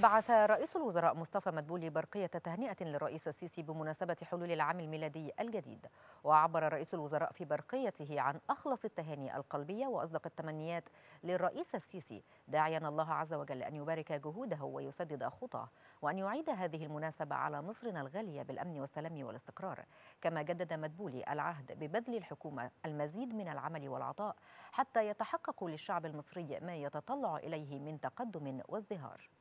بعث رئيس الوزراء مصطفى مدبولي برقية تهنئة للرئيس السيسي بمناسبة حلول العام الميلادي الجديد وعبر رئيس الوزراء في برقيته عن أخلص التهاني القلبية وأصدق التمنيات للرئيس السيسي داعيا الله عز وجل أن يبارك جهوده ويسدد خطاه وأن يعيد هذه المناسبة على مصرنا الغالية بالأمن والسلام والاستقرار كما جدد مدبولي العهد ببذل الحكومة المزيد من العمل والعطاء حتى يتحقق للشعب المصري ما يتطلع إليه من تقدم وازدهار